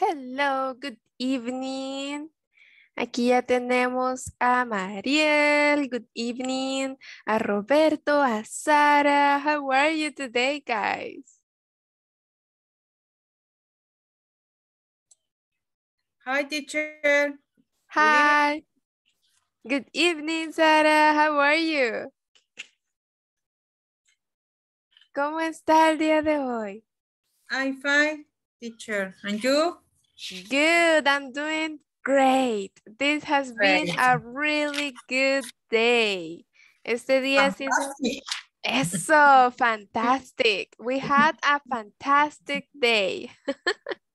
Hello, good evening. Aquí ya tenemos a Mariel, good evening, a Roberto, a Sara. How are you today, guys? Hi, teacher. Hi. Good evening, Sara. How are you? ¿Cómo está el día de hoy? I'm fine, teacher. And you? Good, I'm doing great. This has great. been a really good day. Este día fantastic. es eso, fantastic. We had a fantastic day.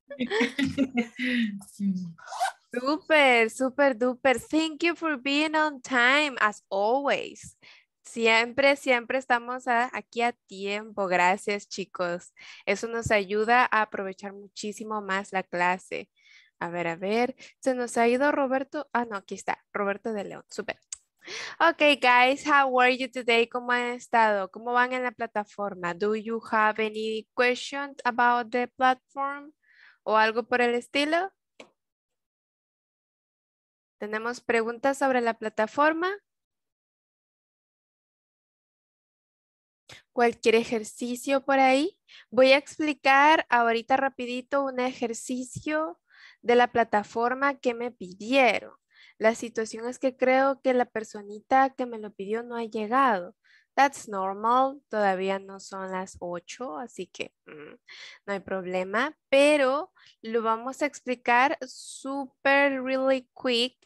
super, super duper. Thank you for being on time as always. Siempre, siempre estamos aquí a tiempo. Gracias, chicos. Eso nos ayuda a aprovechar muchísimo más la clase. A ver, a ver. Se nos ha ido Roberto. Ah, no, aquí está. Roberto de León. Super. Ok, guys, how are you today? ¿Cómo han estado? ¿Cómo van en la plataforma? Do you have any questions about the platform? ¿O algo por el estilo? ¿Tenemos preguntas sobre la plataforma? cualquier ejercicio por ahí. Voy a explicar ahorita rapidito un ejercicio de la plataforma que me pidieron. La situación es que creo que la personita que me lo pidió no ha llegado. That's normal, todavía no son las 8, así que mm, no hay problema, pero lo vamos a explicar super really quick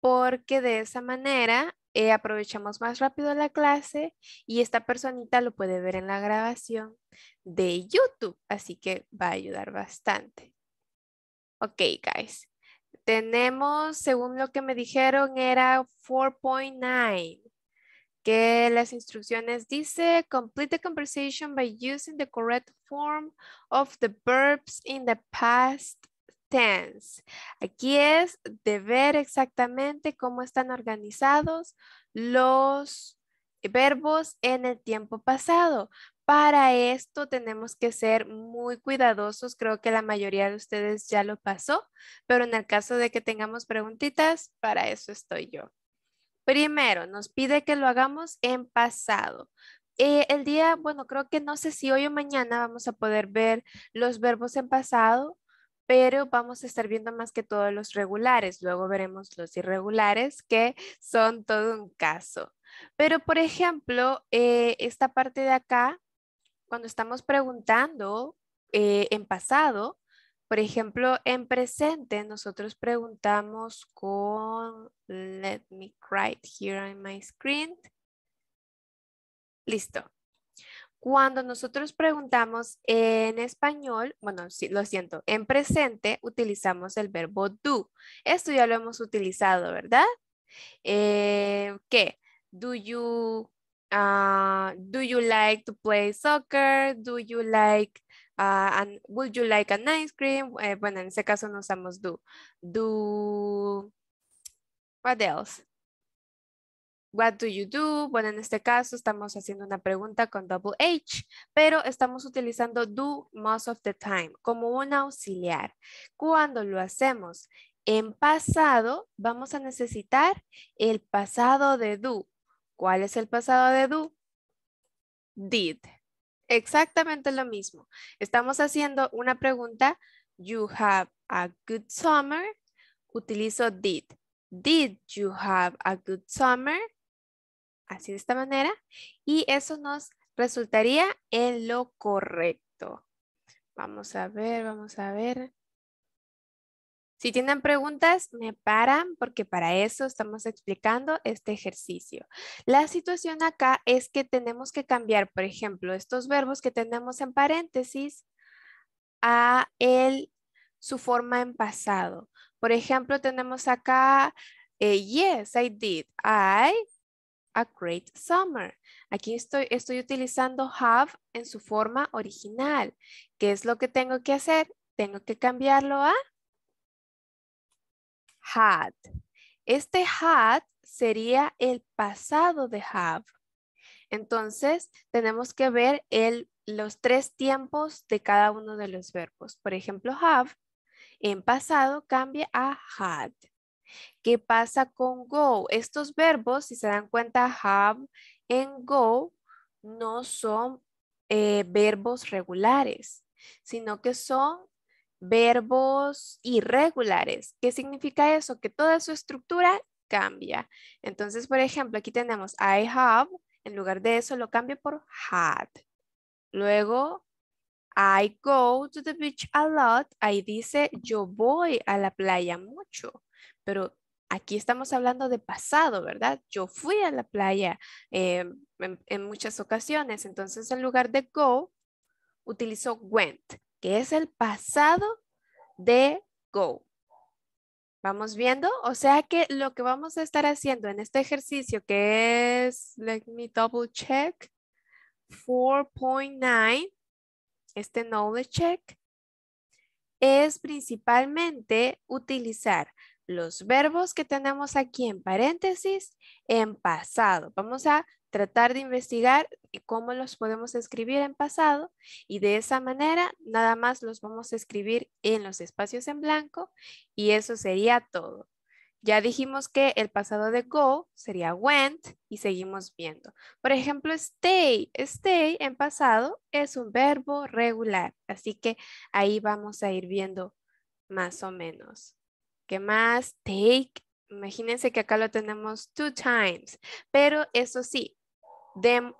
porque de esa manera eh, aprovechamos más rápido la clase y esta personita lo puede ver en la grabación de YouTube, así que va a ayudar bastante. Ok, guys. Tenemos, según lo que me dijeron, era 4.9 que las instrucciones dice complete the conversation by using the correct form of the verbs in the past Aquí es de ver exactamente cómo están organizados los verbos en el tiempo pasado. Para esto tenemos que ser muy cuidadosos. Creo que la mayoría de ustedes ya lo pasó, pero en el caso de que tengamos preguntitas, para eso estoy yo. Primero, nos pide que lo hagamos en pasado. Eh, el día, bueno, creo que no sé si hoy o mañana vamos a poder ver los verbos en pasado pero vamos a estar viendo más que todos los regulares. Luego veremos los irregulares, que son todo un caso. Pero, por ejemplo, eh, esta parte de acá, cuando estamos preguntando eh, en pasado, por ejemplo, en presente nosotros preguntamos con let me write here on my screen. Listo. Cuando nosotros preguntamos en español, bueno, sí, lo siento, en presente utilizamos el verbo do. Esto ya lo hemos utilizado, ¿verdad? Eh, ¿Qué? Do you, ah, do you like to play soccer? Do you like ah, would you like an ice cream? Eh, bueno, en ese caso no usamos do. Do, what else? what do you do? Bueno, en este caso estamos haciendo una pregunta con double H, pero estamos utilizando do most of the time como un auxiliar. Cuando lo hacemos en pasado, vamos a necesitar el pasado de do. ¿Cuál es el pasado de do? Did. Exactamente lo mismo. Estamos haciendo una pregunta. You have a good summer. Utilizo did. Did you have a good summer? así de esta manera, y eso nos resultaría en lo correcto. Vamos a ver, vamos a ver. Si tienen preguntas, me paran porque para eso estamos explicando este ejercicio. La situación acá es que tenemos que cambiar, por ejemplo, estos verbos que tenemos en paréntesis a el, su forma en pasado. Por ejemplo, tenemos acá, eh, yes, I did. I a great summer. Aquí estoy, estoy utilizando have en su forma original. ¿Qué es lo que tengo que hacer? Tengo que cambiarlo a had. Este had sería el pasado de have. Entonces, tenemos que ver el, los tres tiempos de cada uno de los verbos. Por ejemplo, have en pasado cambia a had. ¿Qué pasa con go? Estos verbos, si se dan cuenta, have en go no son eh, verbos regulares, sino que son verbos irregulares. ¿Qué significa eso? Que toda su estructura cambia. Entonces, por ejemplo, aquí tenemos I have, en lugar de eso lo cambio por had. Luego, I go to the beach a lot, ahí dice yo voy a la playa mucho pero aquí estamos hablando de pasado, ¿verdad? Yo fui a la playa eh, en, muchas ocasiones, entonces en lugar de go, utilizo went, que es el pasado de go. ¿Vamos viendo? O sea que lo que vamos a estar haciendo en este ejercicio que es, let me double check, 4.9, este knowledge check, es principalmente utilizar los verbos que tenemos aquí en paréntesis en pasado. Vamos a tratar de investigar cómo los podemos escribir en pasado y de esa manera nada más los vamos a escribir en los espacios en blanco y eso sería todo. Ya dijimos que el pasado de go sería went y seguimos viendo. Por ejemplo, stay. Stay en pasado es un verbo regular, así que ahí vamos a ir viendo más o menos. ¿Qué más? Take. Imagínense que acá lo tenemos two times. Pero eso sí,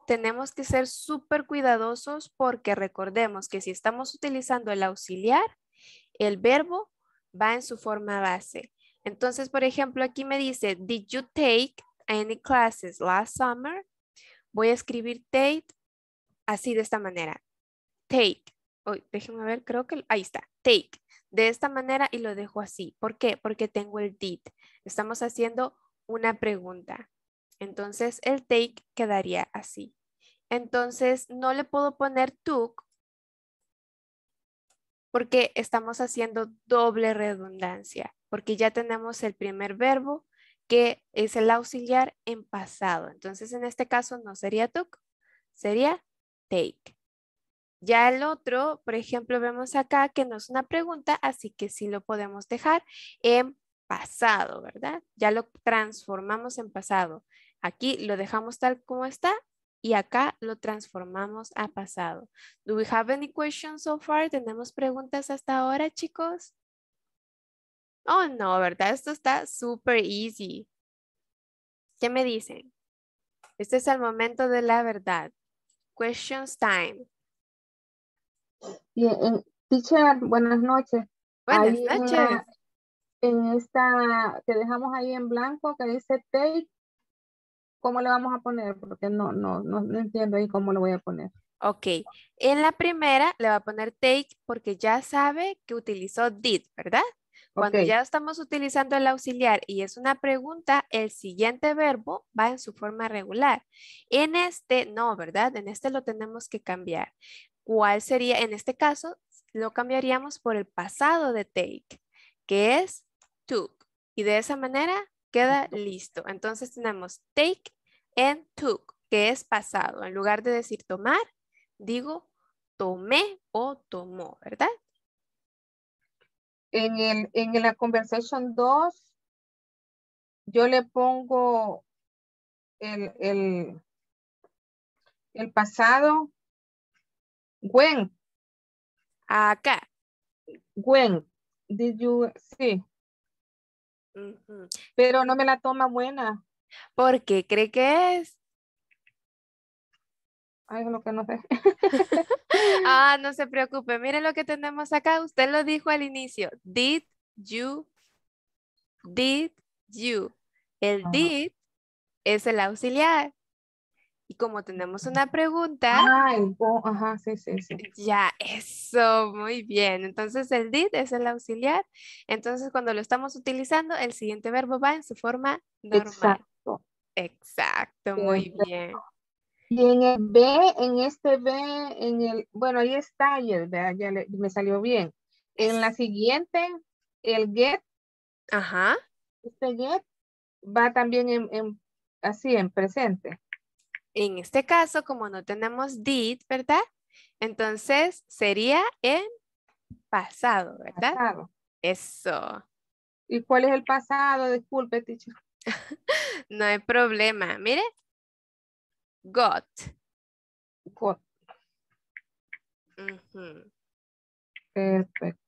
tenemos que ser súper cuidadosos porque recordemos que si estamos utilizando el auxiliar, el verbo va en su forma base. Entonces, por ejemplo, aquí me dice, did you take any classes last summer? Voy a escribir take así de esta manera. Take. déjenme ver, creo que ahí está. Take de esta manera y lo dejo así. ¿Por qué? Porque tengo el did. Estamos haciendo una pregunta. Entonces el take quedaría así. Entonces no le puedo poner took porque estamos haciendo doble redundancia, porque ya tenemos el primer verbo que es el auxiliar en pasado. Entonces en este caso no sería took, sería take. Ya el otro, por ejemplo, vemos acá que no es una pregunta, así que sí lo podemos dejar en pasado, ¿verdad? Ya lo transformamos en pasado. Aquí lo dejamos tal como está y acá lo transformamos a pasado. Do we have any questions so far? ¿Tenemos preguntas hasta ahora, chicos? Oh, no, ¿verdad? Esto está súper easy. ¿Qué me dicen? Este es el momento de la verdad. Questions time. Eh, teacher, buenas noches. Buenas noches. En, esta que dejamos ahí en blanco que dice take, ¿cómo le vamos a poner? Porque no, no, no, entiendo ahí cómo lo voy a poner. Ok, en la primera le va a poner take porque ya sabe que utilizó did, ¿verdad? Cuando ya estamos utilizando el auxiliar y es una pregunta, el siguiente verbo va en su forma regular. En este no, ¿verdad? En este lo tenemos que cambiar. ¿Cuál sería, en este caso, lo cambiaríamos por el pasado de take, que es took. Y de esa manera queda listo. Entonces tenemos take and took, que es pasado. En lugar de decir tomar, digo tomé o tomó, ¿verdad? En, la conversation 2, yo le pongo el, el, el pasado When? Acá. When did you see? Pero no me la toma buena. ¿Por qué cree que es? Ay, lo que no sé. ah, no se preocupe. Mire lo que tenemos acá. Usted lo dijo al inicio. Did you. Did you. El did es el auxiliar. Y como tenemos una pregunta. Ah, ajá, sí, sí, sí. Ya, eso, muy bien. Entonces el did es el auxiliar. Entonces cuando lo estamos utilizando, el siguiente verbo va en su forma normal. Exacto. Exacto, muy bien. Y en el B, en este B, en el, bueno, ahí está, ayer, ya me salió bien. En la siguiente, el get. Ajá. Este get va también en así, en presente. En este caso, como no tenemos did, ¿verdad? Entonces sería en pasado, ¿verdad? Eso. ¿Y cuál es el pasado? Disculpe, teacher. no hay problema. Mire. Got. Got. Perfecto.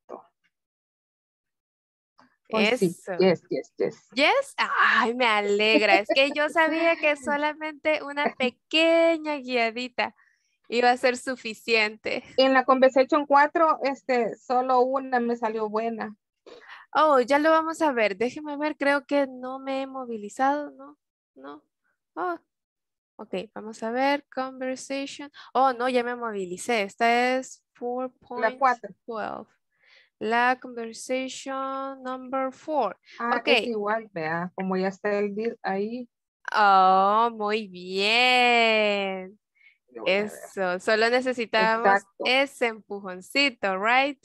Oh, yes, yes, yes. Yes. Ay, me alegra. Es que yo sabía que solamente una pequeña guiadita iba a ser suficiente. En la Conversation 4, este, solo una me salió buena. Oh, ya lo vamos a ver. Déjeme ver. Creo que no me he movilizado, ¿no? No. Oh. Ok, vamos a ver. Conversation. Oh, no, ya me movilicé. Esta es 4.12. La conversation number four. Ah, es igual, vea, como ya está el deal ahí. Oh, muy bien. Eso, solo necesitamos ese empujoncito, right?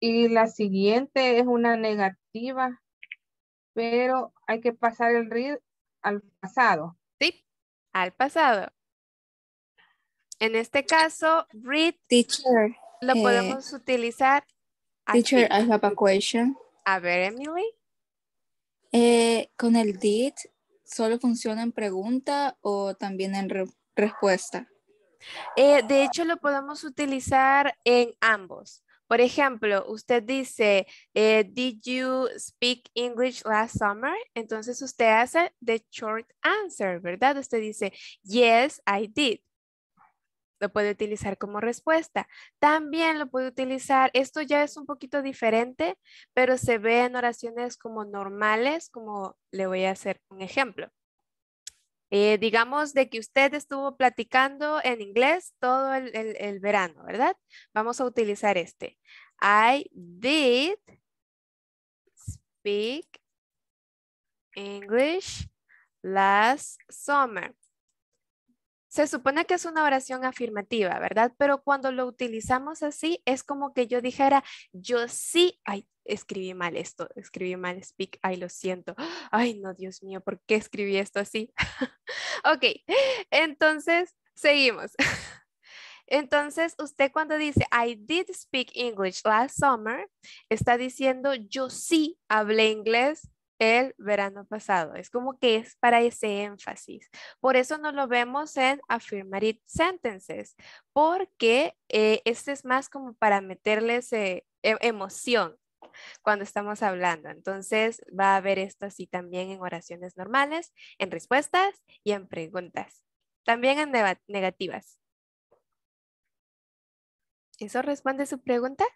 Y la siguiente es una negativa, pero hay que pasar el read al pasado. Sí, al pasado. En este caso, read teacher lo eh, podemos utilizar Teacher, I have a question. A ver, Emily. Eh, con el did, ¿solo funciona en pregunta o también en respuesta? Eh, de hecho, lo podemos utilizar en ambos. Por ejemplo, usted dice, eh, did you speak English last summer? Entonces usted hace the short answer, ¿verdad? Usted dice, yes, I did lo puede utilizar como respuesta. También lo puede utilizar, esto ya es un poquito diferente, pero se ve en oraciones como normales, como le voy a hacer un ejemplo. Eh, digamos de que usted estuvo platicando en inglés todo el verano, ¿verdad? Vamos a utilizar este. I did speak English last summer. Se supone que es una oración afirmativa, ¿verdad? Pero cuando lo utilizamos así, es como que yo dijera, yo sí, ay, escribí mal esto, escribí mal speak, ay, lo siento. Ay, no, Dios mío, ¿por qué escribí esto así? ok, entonces, seguimos. Entonces, usted cuando dice, I did speak English last summer, está diciendo, yo sí hablé inglés el verano pasado. Es como que es para ese énfasis. Por eso no lo vemos en affirmative sentences, porque eh, este es más como para meterles eh, e-, emoción cuando estamos hablando. Entonces va a haber esto así también en oraciones normales, en respuestas y en preguntas. También en negativas. ¿Eso responde su pregunta?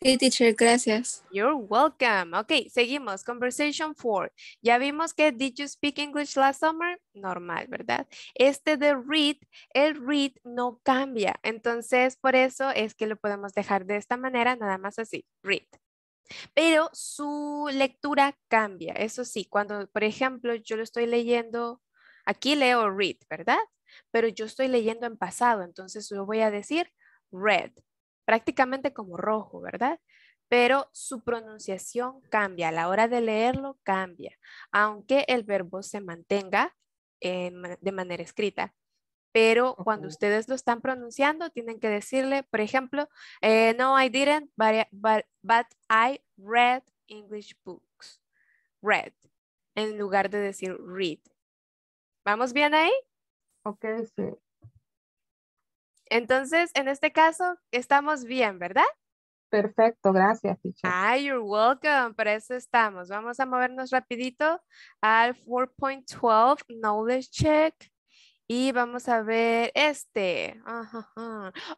Sí, teacher, gracias. You're welcome. Ok, seguimos. Conversation 4. Ya vimos que did you speak English last summer? Normal, ¿verdad? Este de read, el read no cambia. Entonces, por eso es que lo podemos dejar de esta manera, nada más así, read. Pero su lectura cambia. Eso sí, cuando, por ejemplo, yo lo estoy leyendo, aquí leo read, ¿verdad? Pero yo estoy leyendo en pasado, entonces yo voy a decir read prácticamente como rojo, ¿verdad? Pero su pronunciación cambia, a la hora de leerlo cambia, aunque el verbo se mantenga de manera escrita. Pero cuando ustedes lo están pronunciando, tienen que decirle, por ejemplo, eh, no, I didn't, but, but I read English books. Read, en lugar de decir read. ¿Vamos bien ahí? Ok, sí. Entonces, en este caso, estamos bien, ¿verdad? Perfecto, gracias, teacher. Ah, you're welcome, por eso estamos. Vamos a movernos rapidito al 4.12 Knowledge Check. Y vamos a ver este.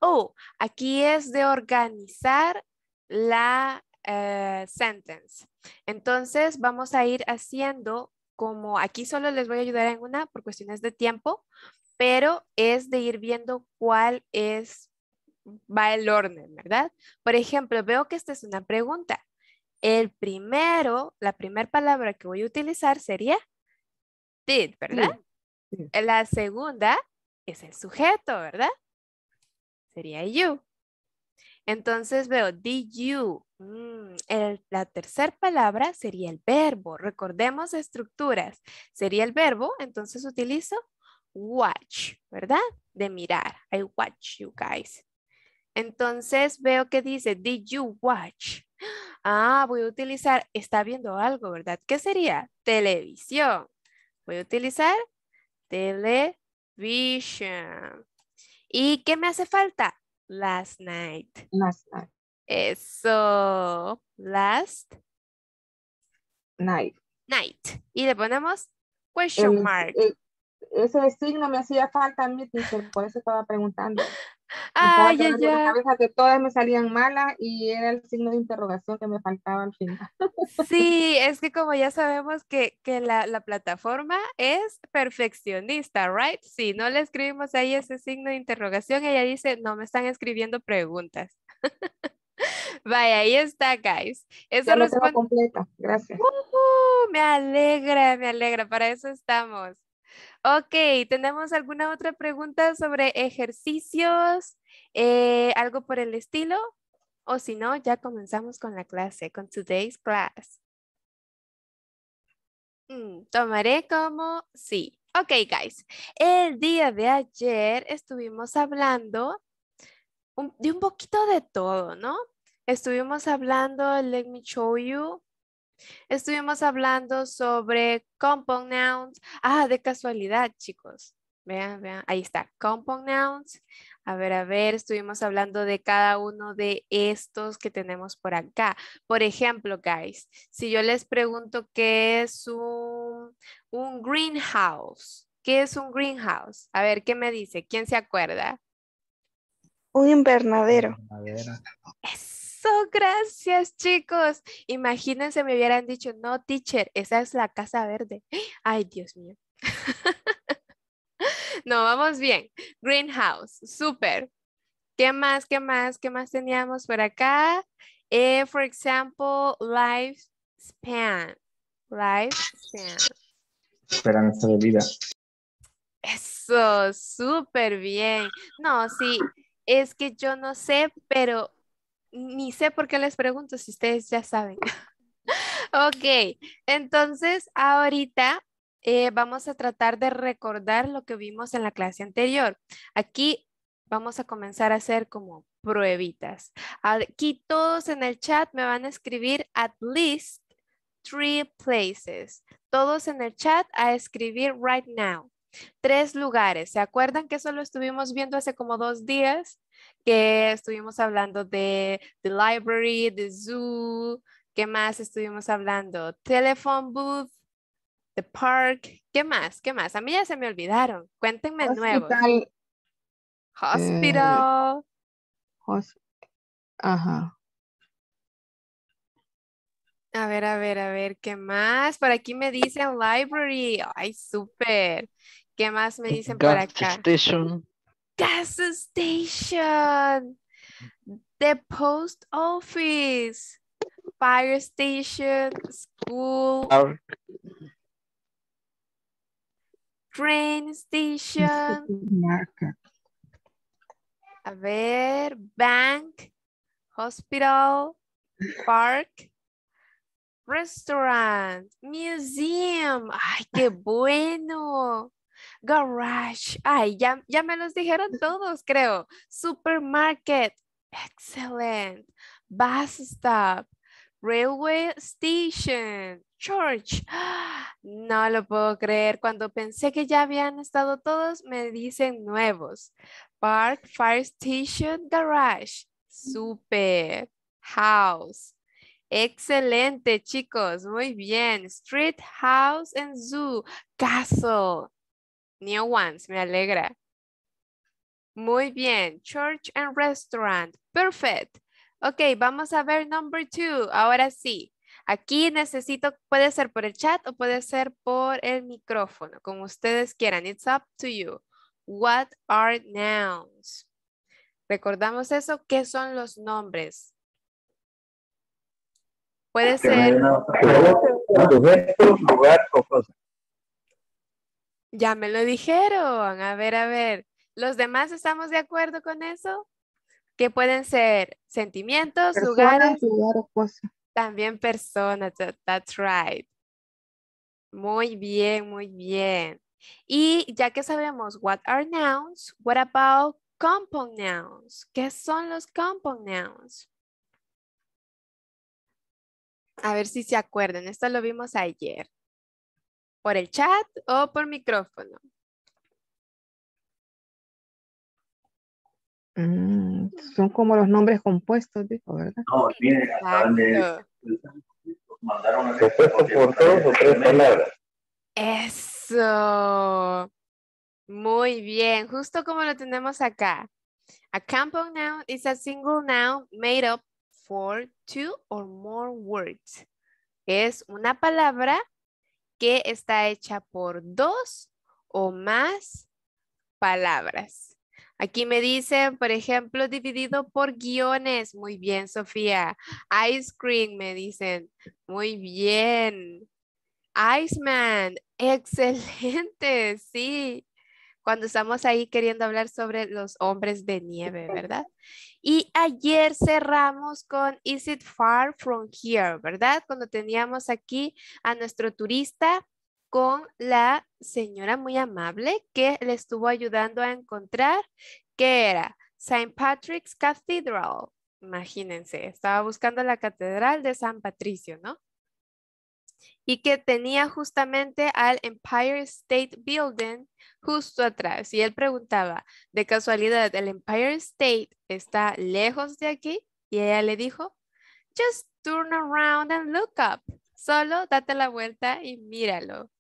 Oh, aquí es de organizar la eh, sentence. Entonces vamos a ir haciendo como aquí solo les voy a ayudar en una por cuestiones de tiempo, pero es de ir viendo cuál es, va el orden, ¿verdad? Por ejemplo, veo que esta es una pregunta. El primero, la primera palabra que voy a utilizar sería did, ¿verdad? La segunda es el sujeto, ¿verdad? Sería you. Entonces veo, did you. Mm, la tercera palabra sería el verbo. Recordemos estructuras. Sería el verbo, entonces utilizo watch, ¿verdad? De mirar. I watch you guys. Entonces veo que dice, did you watch? Ah, voy a utilizar, está viendo algo, ¿verdad? ¿Qué sería? Televisión. Voy a utilizar television. ¿Y qué me hace falta? Last night. Last night. Eso. Last night. Night. Y le ponemos question mark ese signo me hacía falta a mí, por eso estaba preguntando. Ay, ah, que todas me salían malas y era el signo de interrogación que me faltaba al final. Sí, es que como ya sabemos que, que la, la, plataforma es perfeccionista, ¿right? Si no le escribimos ahí ese signo de interrogación, ella dice, no me están escribiendo preguntas. Vaya, ahí está, guys. Eso responde... completa gracias. Uh, me alegra, me alegra, para eso estamos. Ok, ¿tenemos alguna otra pregunta sobre ejercicios? Eh, ¿Algo por el estilo? O si no, ya comenzamos con la clase, con today's class. Mm, tomaré como sí. Ok, guys. El día de ayer estuvimos hablando de un poquito de todo, ¿no? Estuvimos hablando, let me show you, Estuvimos hablando sobre compound nouns. Ah, de casualidad, chicos. Vean, vean, ahí está, compound nouns. A ver, a ver, estuvimos hablando de cada uno de estos que tenemos por acá. Por ejemplo, guys, si yo les pregunto qué es un, greenhouse, ¿qué es un greenhouse? A ver, ¿qué me dice? ¿Quién se acuerda? Un invernadero. invernadero gracias, chicos. Imagínense, me hubieran dicho, no, teacher, esa es la casa verde. Ay, Dios mío. no, vamos bien. Greenhouse, súper. ¿Qué más, qué más, qué más teníamos por acá? Eh, for example, lifespan. Lifespan. Esperanza de vida. Eso, súper bien. No, sí, es que yo no sé, pero ni sé por qué les pregunto si ustedes ya saben. ok, entonces ahorita eh, vamos a tratar de recordar lo que vimos en la clase anterior. Aquí vamos a comenzar a hacer como pruebitas. Aquí todos en el chat me van a escribir at least three places. Todos en el chat a escribir right now. Tres lugares. ¿Se acuerdan que eso lo estuvimos viendo hace como dos días? que estuvimos hablando de The Library, The Zoo, ¿qué más estuvimos hablando? Telephone Booth, The Park, ¿qué más? ¿Qué más? A mí ya se me olvidaron, cuéntenme nuevo. Hospital. Eh, ajá. A ver, a ver, a ver, ¿qué más? Por aquí me dicen library. Ay, súper. ¿Qué más me dicen por acá? Station. gas station, the post office, fire station, school, Our... train station, market. A ver, bank, hospital, park, restaurant, museum. ¡Ay, qué bueno! garage. Ay, ya, me los dijeron todos, creo. Supermarket. ¡Excelente! Bus stop. Railway station. Church. No lo puedo creer. Cuando pensé que ya habían estado todos, me dicen nuevos. Park, fire station, garage. Super. House. Excelente, chicos. Muy bien. Street, house, and zoo. Castle. New ones, me alegra. Muy bien, church and restaurant, perfect. Ok, vamos a ver number two, ahora sí. Aquí necesito, puede ser por el chat o puede ser por el micrófono, como ustedes quieran. It's up to you. What are nouns? Recordamos eso, ¿qué son los nombres? Puede ser... Ya me lo dijeron. A ver, a ver. ¿Los demás estamos de acuerdo con eso? Que pueden ser sentimientos, lugares. También personas. That's right. Muy bien, muy bien. Y ya que sabemos what are nouns, what about compound nouns? ¿Qué son los compound nouns? A ver si se acuerdan. Esto lo vimos ayer por el chat o por micrófono. Mm, son como los nombres compuestos, ¿verdad? No, tiene por dos o tres palabras. Eso. Muy bien, justo como lo tenemos acá. A compound noun is a single noun made up for two or more words. Es una palabra que está hecha por dos o más palabras. Aquí me dicen, por ejemplo, dividido por guiones. Muy bien, Sofía. Ice cream, me dicen. Muy bien. Iceman, excelente, sí cuando estamos ahí queriendo hablar sobre los hombres de nieve, ¿verdad? Y ayer cerramos con Is it far from here, ¿verdad? Cuando teníamos aquí a nuestro turista con la señora muy amable que le estuvo ayudando a encontrar que era St. Patrick's Cathedral. Imagínense, estaba buscando la catedral de San Patricio, ¿no? y que tenía justamente al Empire State Building justo atrás. Y él preguntaba, de casualidad, ¿el Empire State está lejos de aquí? Y ella le dijo, just turn around and look up. Solo date la vuelta y míralo.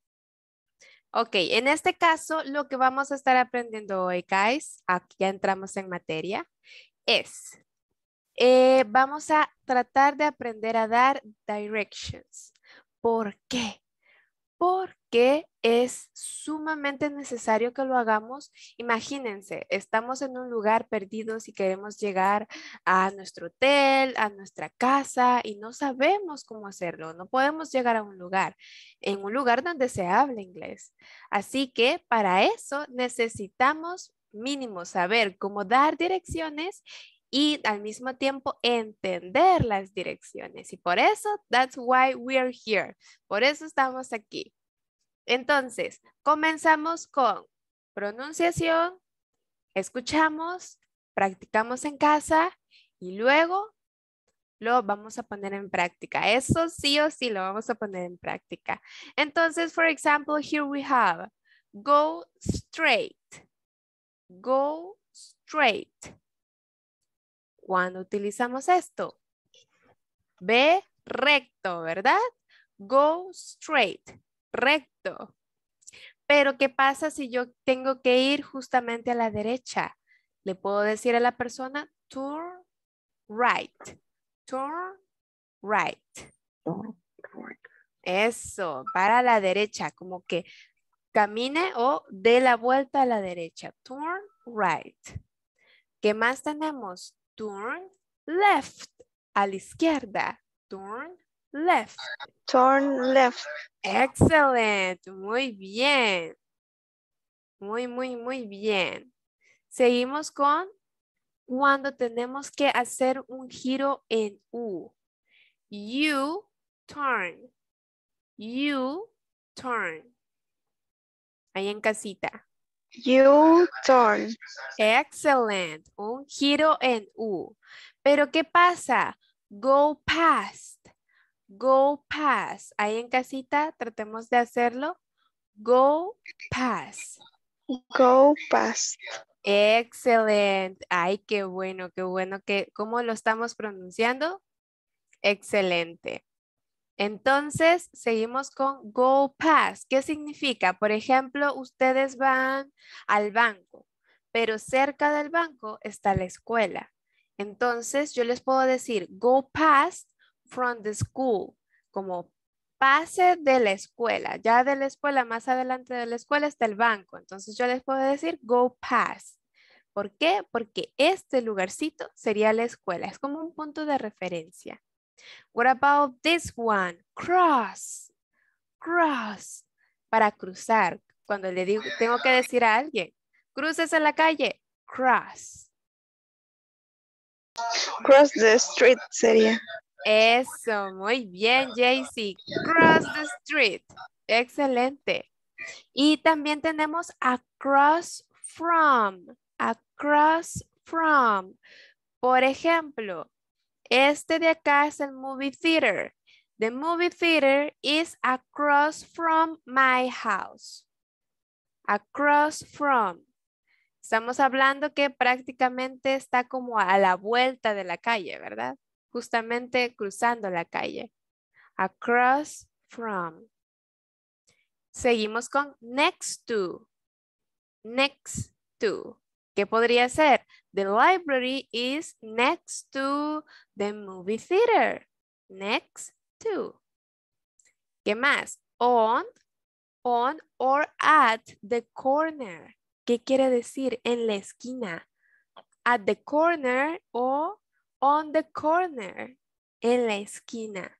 Ok, en este caso, lo que vamos a estar aprendiendo hoy, guys, aquí ya entramos en materia, es, eh, vamos a tratar de aprender a dar directions por qué. Porque es sumamente necesario que lo hagamos. Imagínense, estamos en un lugar perdido si queremos llegar a nuestro hotel, a nuestra casa y no sabemos cómo hacerlo. No podemos llegar a un lugar, en un lugar donde se habla inglés. Así que para eso necesitamos mínimo saber cómo dar direcciones y al mismo tiempo entender las direcciones. Y por eso, that's why we're here. Por eso estamos aquí. Entonces, comenzamos con pronunciación, escuchamos, practicamos en casa y luego lo vamos a poner en práctica. Eso sí o sí lo vamos a poner en práctica. Entonces, for example, here we have go straight. Go straight cuando utilizamos esto? Ve recto, ¿verdad? Go straight, recto. Pero ¿qué pasa si yo tengo que ir justamente a la derecha? Le puedo decir a la persona, turn right, turn right. Eso, para la derecha, como que camine o dé la vuelta a la derecha. Turn right. ¿Qué más tenemos? Turn left. A la izquierda. Turn left. Turn left. ¡Excelente! Muy bien. Muy, muy, muy bien. Seguimos con cuando tenemos que hacer un giro en U. You turn. You turn. Ahí en casita. U-turn. Excellent. Un giro en U. Pero ¿qué pasa? Go past. Go past. Ahí en casita tratemos de hacerlo. Go past. Go past. Excelente. Ay, qué bueno, qué bueno. Que, ¿Cómo lo estamos pronunciando? Excelente. Entonces, seguimos con go past. ¿Qué significa? Por ejemplo, ustedes van al banco, pero cerca del banco está la escuela. Entonces, yo les puedo decir go past from the school, como pase de la escuela. Ya de la escuela, más adelante de la escuela está el banco. Entonces, yo les puedo decir go past. ¿Por qué? Porque este lugarcito sería la escuela. Es como un punto de referencia. What about this one? Cross. Cross. Para cruzar. Cuando le digo, tengo que decir a alguien, cruces en la calle, cross. Cross the street sería. Eso, muy bien, Jaycee. Cross the street. Excelente. Y también tenemos across from. Across from. Por ejemplo, este de acá es el movie theater. The movie theater is across from my house. Across from. Estamos hablando que prácticamente está como a la vuelta de la calle, ¿verdad? Justamente cruzando la calle. Across from. Seguimos con next to. Next to. ¿Qué podría ser? The library is next to the movie theater. Next to. ¿Qué más? On, on or at the corner. ¿Qué quiere decir? En la esquina. At the corner o on the corner. En la esquina.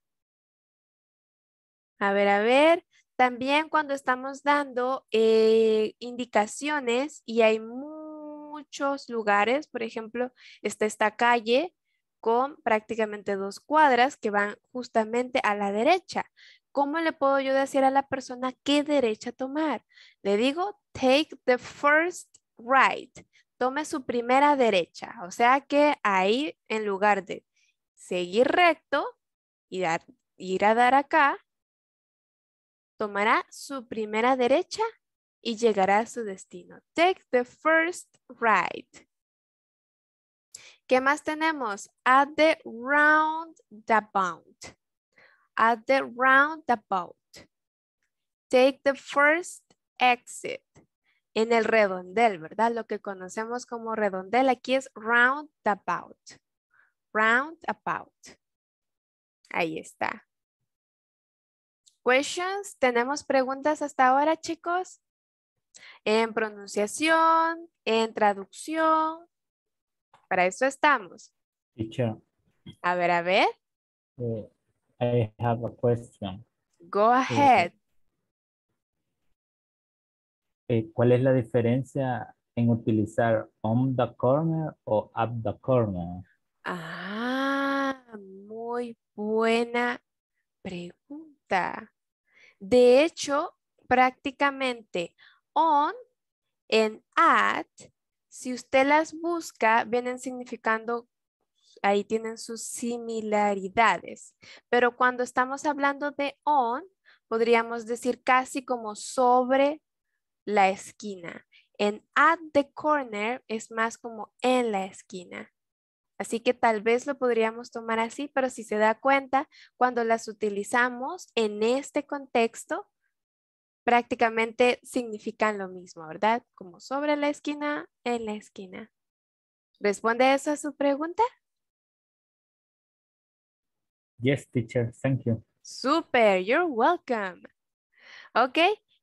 A ver, a ver. También cuando estamos dando eh, indicaciones y hay muchos lugares, por ejemplo, está esta calle con prácticamente dos cuadras que van justamente a la derecha. ¿Cómo le puedo yo decir a la persona qué derecha tomar? Le digo, take the first right. Tome su primera derecha. O sea que ahí, en lugar de seguir recto y dar, ir a dar acá, tomará su primera derecha y llegará a su destino. Take the first ride. ¿Qué más tenemos? At the roundabout. At the roundabout. Take the first exit. En el redondel, ¿verdad? Lo que conocemos como redondel aquí es roundabout. Roundabout. Ahí está. Questions. ¿Tenemos preguntas hasta ahora, chicos? en pronunciación, en traducción. Para eso estamos. A ver, a ver. Eh, I have a question. Go eh, ahead. Eh, ¿Cuál es la diferencia en utilizar on the corner o up the corner? Ah, muy buena pregunta. De hecho, prácticamente on en at, si usted las busca, vienen significando, ahí tienen sus similaridades. Pero cuando estamos hablando de on, podríamos decir casi como sobre la esquina. En at the corner es más como en la esquina. Así que tal vez lo podríamos tomar así, pero si se da cuenta, cuando las utilizamos en este contexto, prácticamente significan lo mismo, ¿verdad? Como sobre la esquina, en la esquina. ¿Responde eso a su pregunta? Yes, teacher. Thank you. Super. You're welcome. Ok.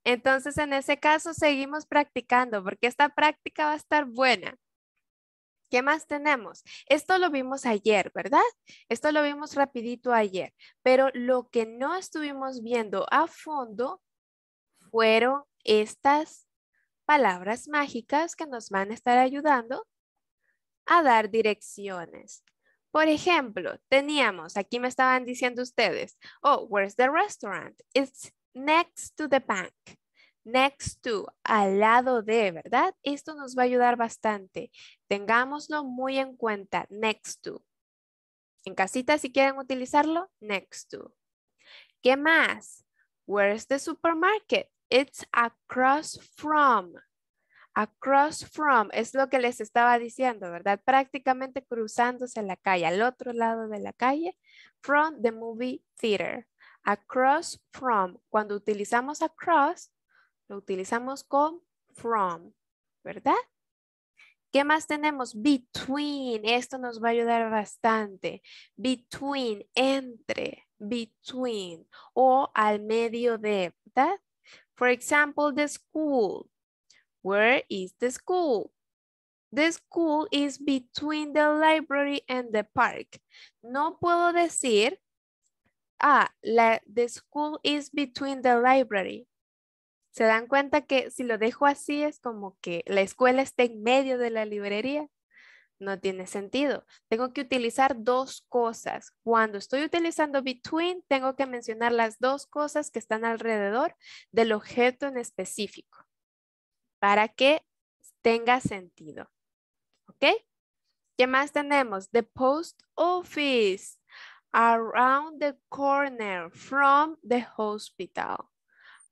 Entonces, en ese caso, seguimos practicando porque esta práctica va a estar buena. ¿Qué más tenemos? Esto lo vimos ayer, ¿verdad? Esto lo vimos rapidito ayer, pero lo que no estuvimos viendo a fondo fueron estas palabras mágicas que nos van a estar ayudando a dar direcciones. Por ejemplo, teníamos, aquí me estaban diciendo ustedes, oh, where's the restaurant? It's next to the bank. Next to, al lado de, ¿verdad? Esto nos va a ayudar bastante. Tengámoslo muy en cuenta, next to. En casita, si quieren utilizarlo, next to. ¿Qué más? Where's the supermarket? It's across from. Across from es lo que les estaba diciendo, ¿verdad? Prácticamente cruzándose la calle, al otro lado de la calle, from the movie theater. Across from. Cuando utilizamos across, lo utilizamos con from, ¿verdad? ¿Qué más tenemos? Between. Esto nos va a ayudar bastante. Between, entre, between o al medio de, ¿verdad? For example, the school. Where is the school? The school is between the library and the park. No puedo decir, ah, the school is between the library. ¿Se dan cuenta que si lo dejo así es como que la escuela está en medio de la librería? no tiene sentido. Tengo que utilizar dos cosas. Cuando estoy utilizando between, tengo que mencionar las dos cosas que están alrededor del objeto en específico para que tenga sentido. ¿Ok? ¿Qué más tenemos? The post office around the corner from the hospital.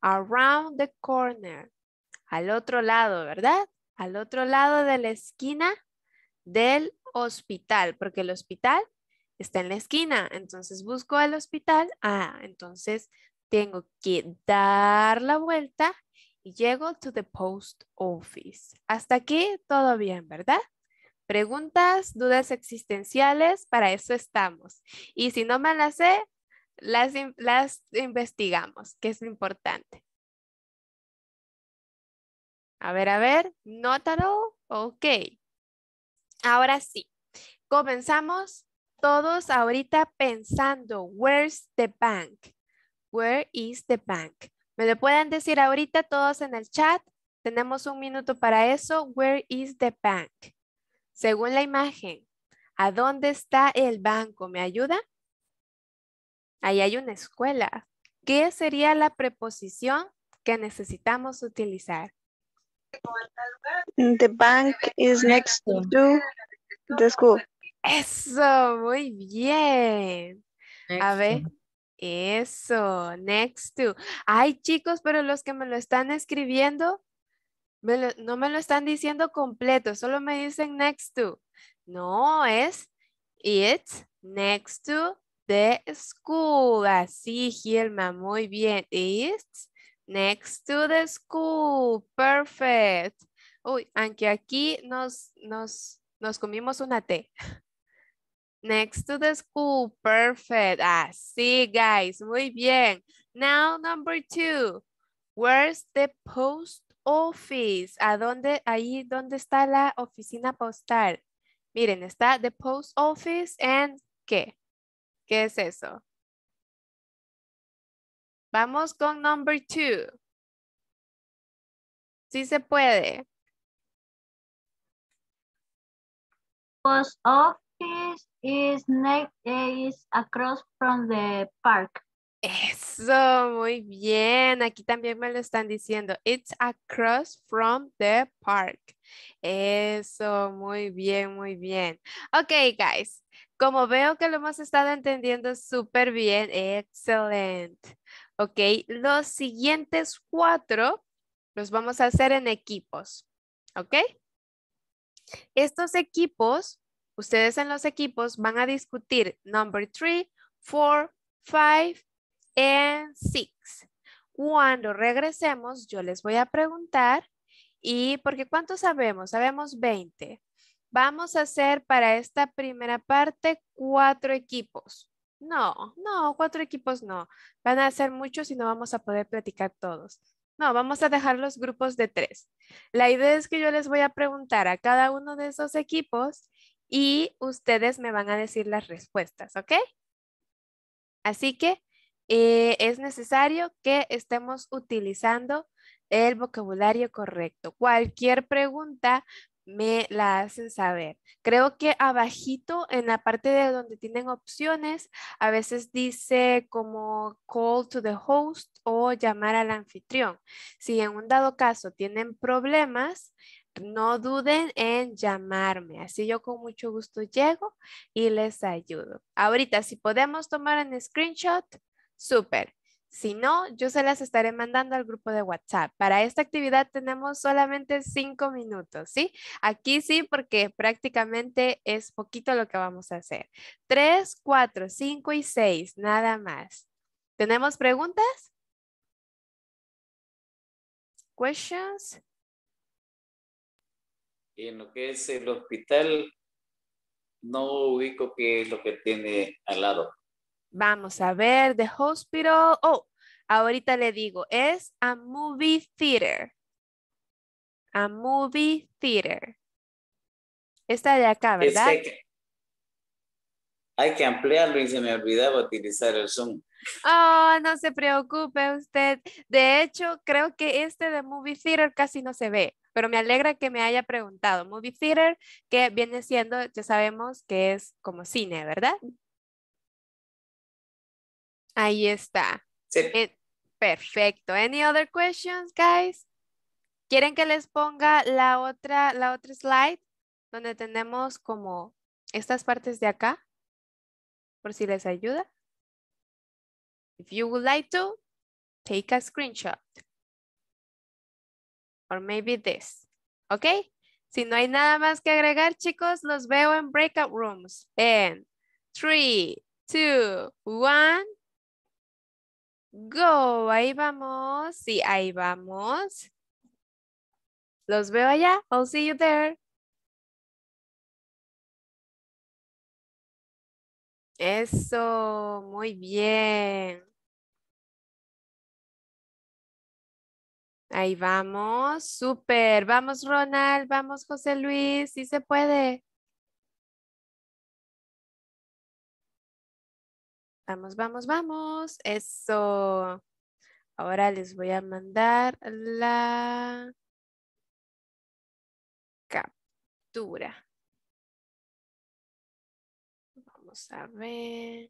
Around the corner. Al otro lado, ¿verdad? Al otro lado de la esquina del hospital, porque el hospital está en la esquina. Entonces busco el hospital. Ah, entonces tengo que dar la vuelta y llego to the post office. Hasta aquí todo bien, ¿verdad? Preguntas, dudas existenciales, para eso estamos. Y si no me las sé, las, investigamos, que es lo importante. A ver, a ver, all. ok. Ahora sí, comenzamos todos ahorita pensando, where's the bank? Where is the bank? ¿Me lo pueden decir ahorita todos en el chat? Tenemos un minuto para eso. Where is the bank? Según la imagen, ¿a dónde está el banco? ¿Me ayuda? Ahí hay una escuela. ¿Qué sería la preposición que necesitamos utilizar? The bank is next to the school. Eso, muy bien. A ver. Eso, next to. Ay, chicos, pero los que me lo están escribiendo, no me lo están diciendo completo, solo me dicen next to. No, es it's next to the school. Así, Gilma, muy bien. It's Next to the school. Perfect. Uy, aunque aquí nos, nos, nos comimos una T. Next to the school. Perfect. Así, ah, guys. Muy bien. Now, number two. Where's the post office? ¿A dónde, ahí, dónde está la oficina postal? Miren, está the post office and ¿qué? ¿Qué es eso? Vamos con number two. Si se puede. Post office is next across from the park. Eso, muy bien. Aquí también me lo están diciendo. It's across from the park. Eso, muy bien, muy bien. Ok, guys. Como veo que lo hemos estado entendiendo súper bien. Excelente. Ok, los siguientes cuatro los vamos a hacer en equipos. ¿Ok? Estos equipos, ustedes en los equipos van a discutir number three, four, five and six. Cuando regresemos, yo les voy a preguntar, y porque ¿cuántos sabemos? Sabemos 20. Vamos a hacer para esta primera parte cuatro equipos. No, no, cuatro equipos no. Van a ser muchos y no vamos a poder platicar todos. No, vamos a dejar los grupos de tres. La idea es que yo les voy a preguntar a cada uno de esos equipos y ustedes me van a decir las respuestas, ¿ok? Así que eh, es necesario que estemos utilizando el vocabulario correcto. Cualquier pregunta me la hacen saber. Creo que abajito en la parte de donde tienen opciones, a veces dice como call to the host o llamar al anfitrión. Si en un dado caso tienen problemas, no duden en llamarme. Así yo con mucho gusto llego y les ayudo. Ahorita, si podemos tomar un screenshot, súper. Si no, yo se las estaré mandando al grupo de WhatsApp. Para esta actividad tenemos solamente cinco minutos, ¿sí? Aquí sí, porque prácticamente es poquito lo que vamos a hacer. Tres, cuatro, cinco y seis, nada más. ¿Tenemos preguntas? ¿Questions? En lo que es el hospital, no ubico qué es lo que tiene al lado. Vamos a ver, the hospital. Oh, ahorita le digo, es a movie theater. A movie theater. Esta de acá, ¿verdad? hay que ampliarlo y se me olvidaba utilizar el Zoom. Oh, no se preocupe usted. De hecho, creo que este de Movie Theater casi no se ve, pero me alegra que me haya preguntado. Movie Theater, que viene siendo, ya sabemos que es como cine, ¿verdad? Ahí está. Eh, perfecto. Any other questions, guys? ¿Quieren que les ponga la otra, la otra slide donde tenemos como estas partes de acá? Por si les ayuda. If you would like to, take a screenshot. Or maybe this. ¿Ok? Si no hay nada más que agregar, chicos, los veo en breakout rooms. En 3, 2, 1. Go, ahí vamos. Sí, ahí vamos. Los veo allá. I'll see you there. Eso, muy bien. Ahí vamos, súper. Vamos, Ronald, vamos, José Luis, sí se puede. Vamos, vamos, vamos. Eso. Ahora les voy a mandar la captura. Vamos a ver.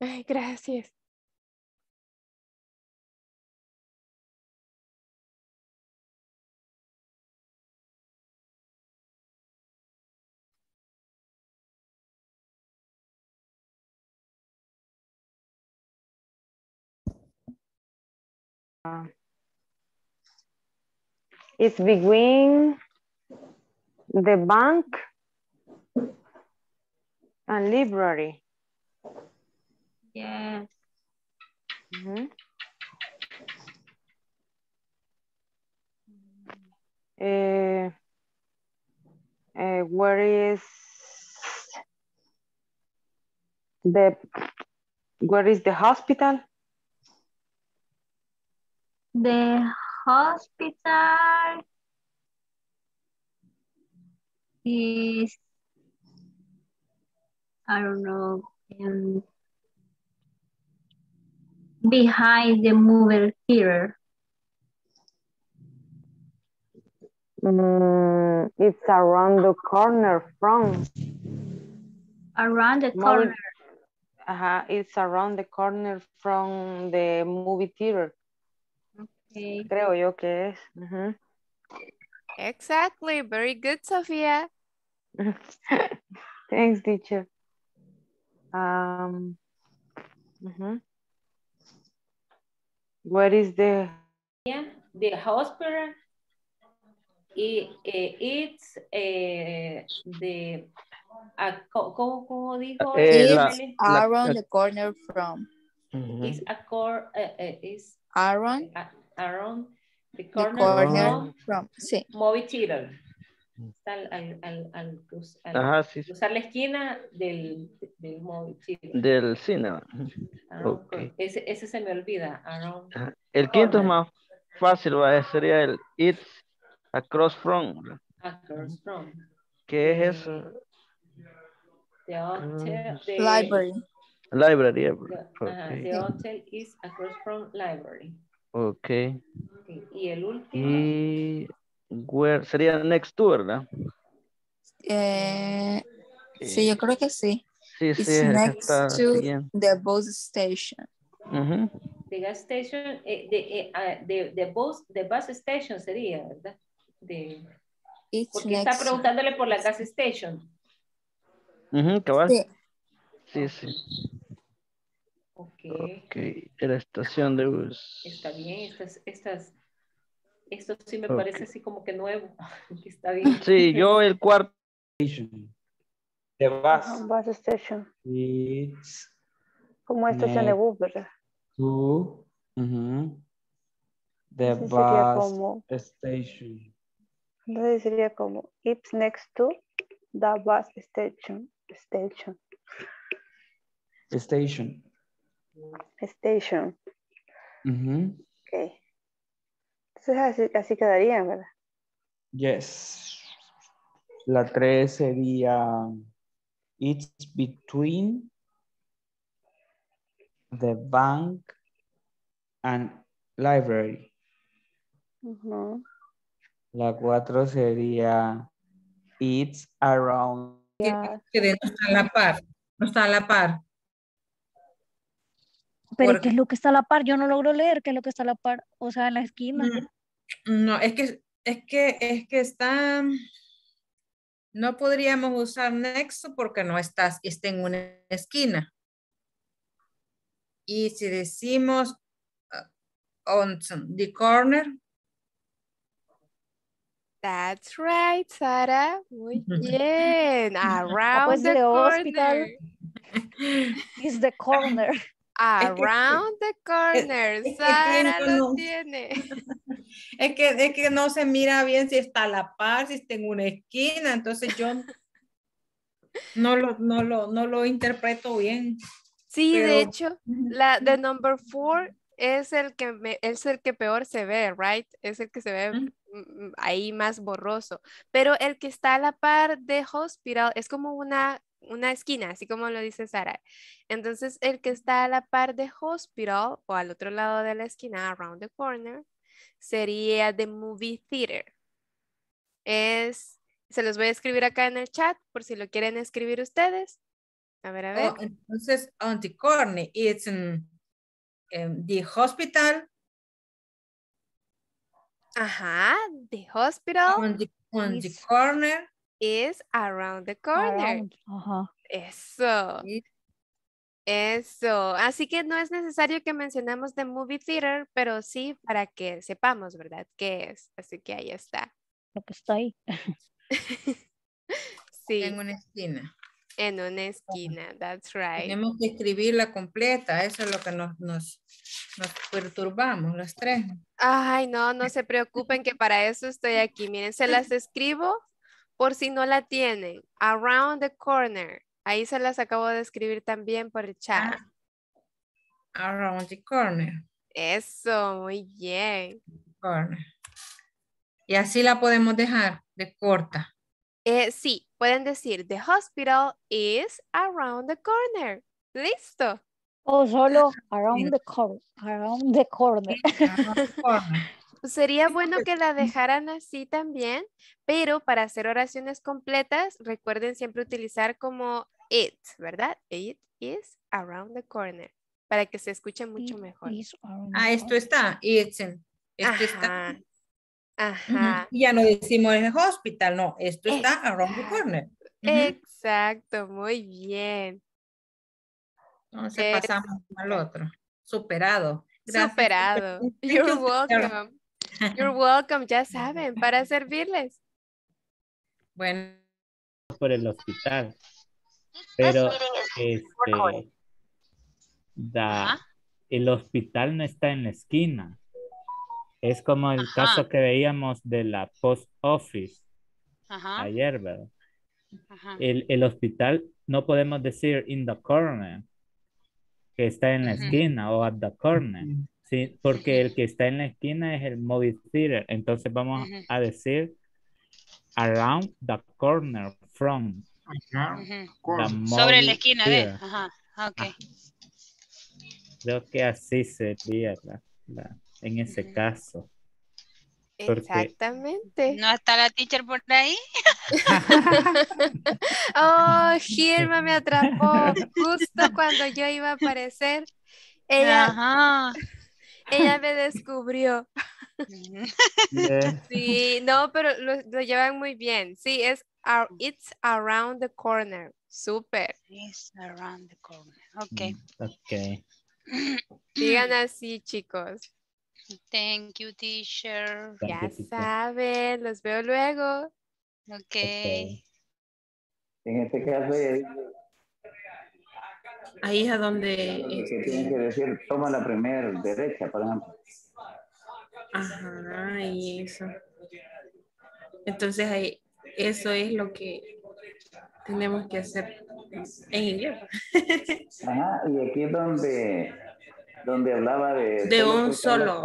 Ay, gracias. It's between the bank and library. Yes. Mm -hmm. Uh, eh, uh, eh, where is the where is the hospital? The hospital is I don't know behind the movie theater? Mm, it's around the corner from. Around the corner. Uh -huh, it's around the corner from the movie theater. Okay. Creo yo que es. Uh -huh. Exactly. Very good, Sofia. Thanks, teacher. Um, uh -huh. Where is the... Yeah, the hospital. It, eh, it's eh, the... A, ah, co como dijo? Eh, it's la, around la, the corner from. Uh -huh. It's a cor, uh, uh, it's around, around the corner, the corner from. from. Sí. Movie theater. Está al, cruzar la esquina del, del móvil. Del cinema. Okay. Ese, ese, se me olvida. el quinto es más fácil, ¿verdad? Eh, sería el It's Across From. Across From. ¿Qué es eh, eso? The hotel, Library. Library. Eh, The, hotel is across from library. Ok. Y el último. Y sería next to, ¿verdad? Eh, sí, eh, yo creo que sí. Sí, It's sí, next está to the bus station. Uh The gas station, eh, the, eh, ah, bus, the bus station sería, ¿verdad? The, porque está preguntándole por la gas station. Uh -huh, vas? Sí. sí, sí. Okay. ok, la estación de bus. Está bien, estas, estas esto sí me parece así como que nuevo. Está bien. Sí, yo el cuarto. The bus. bus station. It's como estación de bus, ¿verdad? To, uh The bus station. Entonces sería como, it's next to the bus station. Station. Station. Station. Uh okay así, así quedaría, ¿verdad? Yes. La 3 sería It's between the bank and library. La 4 sería It's around. que No está a la par. No está a la par pero ¿qué es lo que está a la par? Yo no logro leer qué es lo que está a la par, o sea, en la esquina. No, mm, es que es que es que está no podríamos usar nexo porque no estás está en una esquina. Y si decimos ah, on the corner That's right, Sara. Muy bien. Around ah, pues, the Hospital. It's the corner. Around the corner, es, lo tiene. Es que, es que no se mira bien si está a la par, si está en una esquina, entonces yo no lo, no lo, no lo interpreto bien. Sí, de hecho, la de number four es el que es el que peor se ve, right? Es el que se ve ahí más borroso. Pero el que está a la par de Hospital es como una una esquina, así como lo dice Sara. Entonces, el que está a la par de hospital o al otro lado de la esquina, around the corner, sería the movie theater. Es, se los voy a escribir acá en el chat por si lo quieren escribir ustedes. A ver, a oh, ver. entonces, on the corner, it's em, the hospital. Ajá, the hospital. on the corner is around the corner. Eso. Eso. Así que no es necesario que mencionemos the movie theater, pero sí para que sepamos, ¿verdad? ¿Qué es? Así que ahí está. Lo que está sí. En una esquina. En una esquina, that's right. Tenemos que escribirla completa, eso es lo que nos, nos, nos perturbamos los tres. Ay, no, no se preocupen que para eso estoy aquí. Miren, se las escribo por si no la tienen, around the corner. Ahí se las acabo de escribir también por el chat. Ah, around the corner. Eso, muy bien. Corner. Y así la podemos dejar de corta. Eh, sí, pueden decir, the hospital is around the corner. Listo. O solo ah, around the corner. Around the corner. Sería bueno que la dejaran así también, pero para hacer oraciones completas, recuerden siempre utilizar como it, ¿verdad? It is around the corner, para que se escuche mucho mejor. Ah, esto está, it's in, esto está. Ajá. Ya no decimos en el hospital, no, esto eh, está around the corner. Exacto, muy bien. Entonces pasamos al otro. Superado. Superado. You're welcome. You're welcome, ya saben, para servirles. Bueno. Por el hospital. Pues Pero este, el hospital no está en la esquina. Es como el caso que veíamos de la post office ayer, ¿verdad? El, el, hospital no podemos decir in the corner, que está en la esquina o at the corner. Sí, porque el que está en la esquina es el movie theater. Entonces vamos a decir around the corner from. Sobre la esquina de. Ajá. Ah, okay. Ah. Creo que así sería la, en ese caso. Exactamente. ¿No está la teacher por ahí? oh, Gilma me atrapó justo cuando yo iba a aparecer. Ajá. Ella me descubrió. Sí, no, pero lo, llevan muy bien. Sí, es It's Around the Corner. Super It's Around the Corner. Ok. Mm, ok. Digan así, chicos. Thank you, teacher. ya saben, los veo luego. Ok. okay. En este caso, Ahí es donde... Eh, Se tiene que decir, toma la primera derecha, por ejemplo. Ajá, y eso. Entonces, ahí, eso es lo que tenemos que hacer en inglés. Ajá, y aquí es donde, donde hablaba de... De un solo.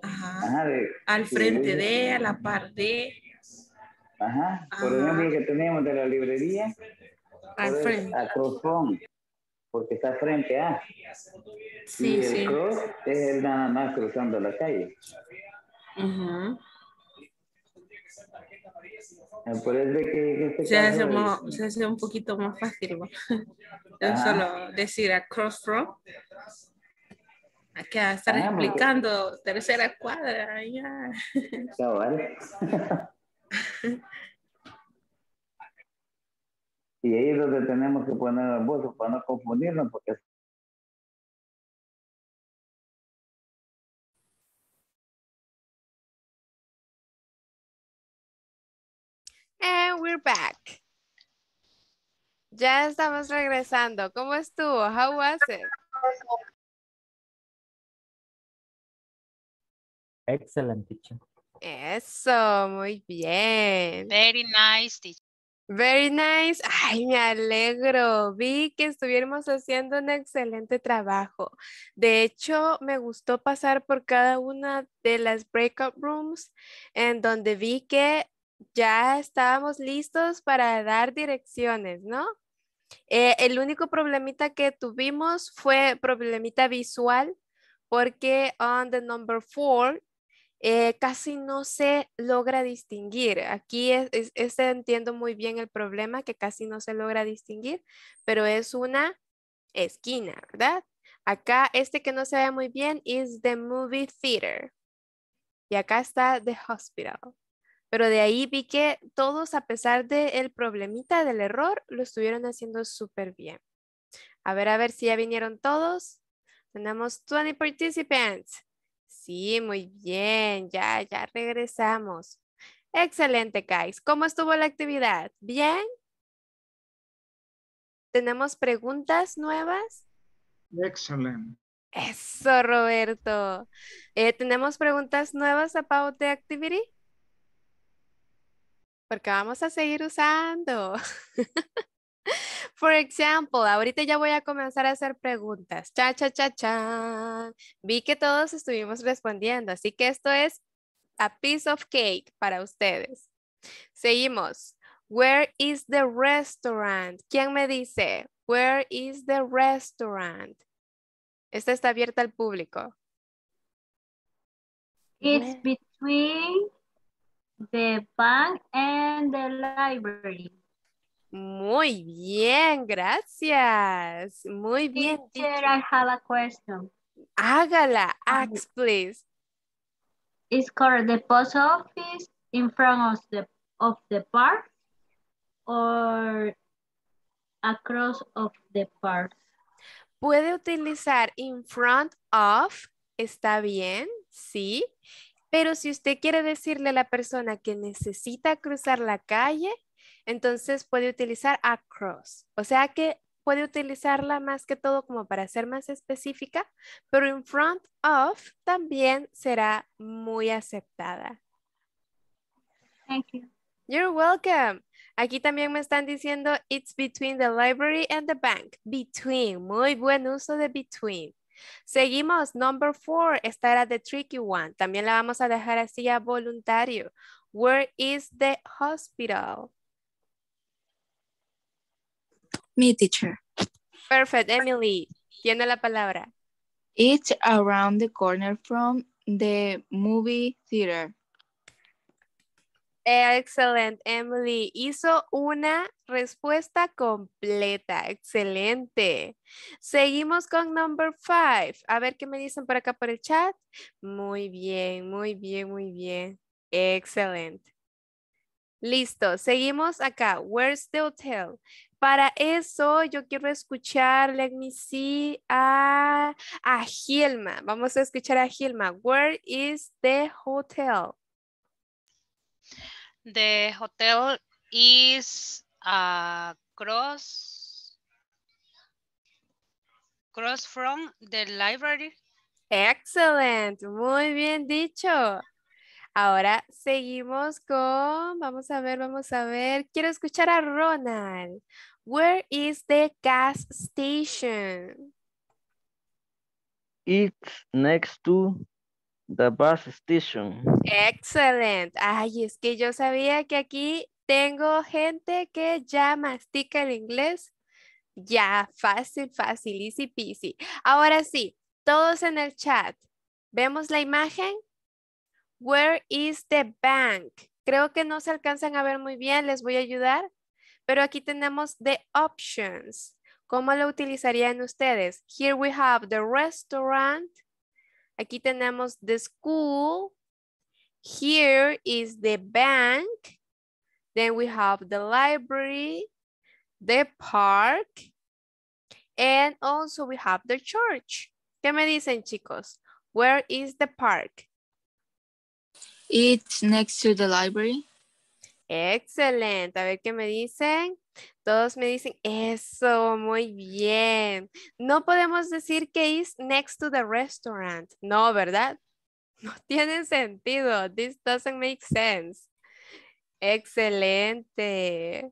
Ajá. al frente de, a la par de. Ajá. Por ejemplo, que tenemos de la librería. Al pues, frente porque está frente a. Sí, y el sí. cross es el nada más cruzando la calle. Por eso que este se, hace un poquito más fácil. ¿no? solo decir a crossroad. a estar ah, explicando tercera cuadra. Ya. Y ahí es donde tenemos que poner el bolso para no confundirnos, porque And we're back. Ya estamos regresando. ¿Cómo estuvo? How was it? Excellent, teacher. Eso, muy bien. Very nice, teacher. Very nice. Ay, me alegro. Vi que estuviéramos haciendo un excelente trabajo. De hecho, me gustó pasar por cada una de las breakout rooms en donde vi que ya estábamos listos para dar direcciones, ¿no? Eh, el único problemita que tuvimos fue problemita visual porque on the number four eh, casi no se logra distinguir. Aquí este entiendo muy bien el problema que casi no se logra distinguir, pero es una esquina, ¿verdad? Acá este que no se ve muy bien es the movie theater. Y acá está the hospital. Pero de ahí vi que todos, a pesar del el problemita, del error, lo estuvieron haciendo súper bien. A ver, a ver si ya vinieron todos. Tenemos 20 participants. Sí, muy bien, ya, ya regresamos. Excelente, Kais. ¿Cómo estuvo la actividad? ¿Bien? ¿Tenemos preguntas nuevas? Excelente. Eso, Roberto. Eh, ¿Tenemos preguntas nuevas about the activity? Porque vamos a seguir usando. Por ejemplo, ahorita ya voy a comenzar a hacer preguntas. Cha, cha, cha, cha. Vi que todos estuvimos respondiendo, así que esto es a piece of cake para ustedes. Seguimos. Where is the restaurant? ¿Quién me dice? Where is the restaurant? Esta está abierta al público. It's between the bank and the library. Muy bien, gracias. Muy bien. Teacher, I have a question. Hágala, ask, ah, please. Is called the post office in front of the of the park or across of the park? Puede utilizar in front of, está bien, sí. Pero si usted quiere decirle a la persona que necesita cruzar la calle, entonces puede utilizar across, o sea que puede utilizarla más que todo como para ser más específica, pero in front of también será muy aceptada. Thank you. You're welcome. Aquí también me están diciendo it's between the library and the bank. Between, muy buen uso de between. Seguimos, number four, esta era the tricky one. También la vamos a dejar así a voluntario. Where is the hospital? me, teacher. Perfect, Emily. Tiene la palabra. It's around the corner from the movie theater. Eh, excelente, Emily. Hizo una respuesta completa. Excelente. Seguimos con number five. A ver qué me dicen por acá por el chat. Muy bien, muy bien, muy bien. Excelente. Listo, seguimos acá. Where's the hotel? Para eso yo quiero escuchar, let me see, a, a Gilma. Vamos a escuchar a Gilma. Where is the hotel? The hotel is across uh, cross, from the library. Excellent, muy bien dicho. Ahora seguimos con, vamos a ver, vamos a ver. Quiero escuchar a Ronald. Where is the gas station? It's next to the bus station. ¡Excelente! Ay, es que yo sabía que aquí tengo gente que ya mastica el inglés. Ya, fácil, fácil, easy peasy. Ahora sí, todos en el chat. ¿Vemos la imagen? Where is the bank? Creo que no se alcanzan a ver muy bien, les voy a ayudar. Pero aquí tenemos the options. ¿Cómo lo utilizarían ustedes? Here we have the restaurant. Aquí tenemos the school. Here is the bank. Then we have the library, the park, and also we have the church. ¿Qué me dicen, chicos? Where is the park? It's next to the library. Excelente. A ver qué me dicen. Todos me dicen eso, muy bien. No podemos decir que is next to the restaurant. No, ¿verdad? No tiene sentido. This doesn't make sense. Excelente.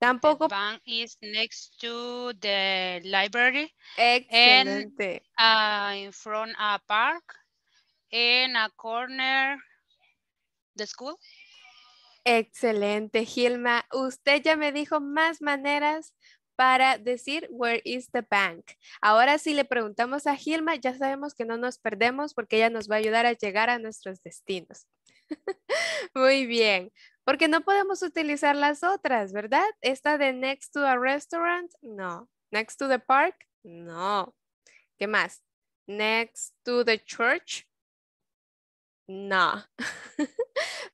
Tampoco. The bank is next to the library. Excelente. And, uh, in front of a park. In a corner the school. Excelente, Gilma. Usted ya me dijo más maneras para decir where is the bank. Ahora si le preguntamos a Gilma, ya sabemos que no nos perdemos porque ella nos va a ayudar a llegar a nuestros destinos. Muy bien, porque no podemos utilizar las otras, ¿verdad? Esta de next to a restaurant, no. Next to the park, no. ¿Qué más? Next to the church, no.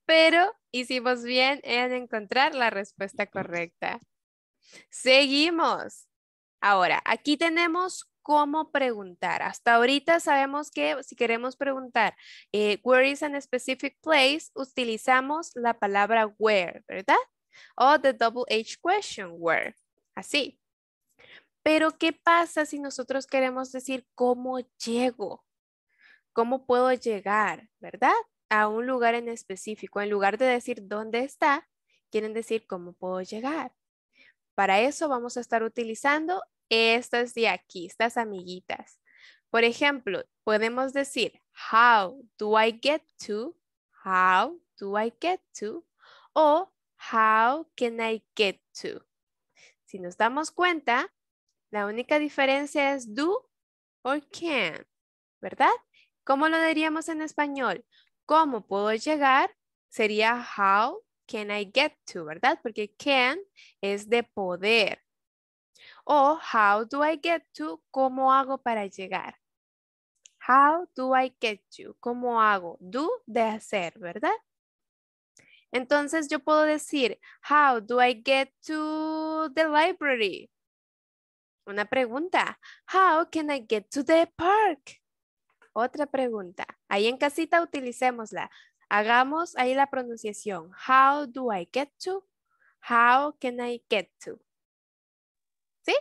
Pero hicimos bien en encontrar la respuesta correcta. Seguimos. Ahora, aquí tenemos cómo preguntar. Hasta ahorita sabemos que si queremos preguntar eh, where is an specific place, utilizamos la palabra where, ¿verdad? O the double H question, where. Así. Pero, ¿qué pasa si nosotros queremos decir cómo llego? cómo puedo llegar, ¿verdad? A un lugar en específico. En lugar de decir dónde está, quieren decir cómo puedo llegar. Para eso vamos a estar utilizando estas de aquí, estas amiguitas. Por ejemplo, podemos decir, how do I get to? How do I get to? O how can I get to? Si nos damos cuenta, la única diferencia es do o can, ¿verdad? ¿Cómo lo diríamos en español? ¿Cómo puedo llegar? Sería how can I get to, ¿verdad? Porque can es de poder. O how do I get to, ¿cómo hago para llegar? How do I get to? ¿Cómo hago? Do de hacer, ¿verdad? Entonces yo puedo decir, how do I get to the library? Una pregunta, how can I get to the park? Otra pregunta. Ahí en casita utilicémosla. Hagamos ahí la pronunciación. How do I get to? How can I get to? ¿Sí?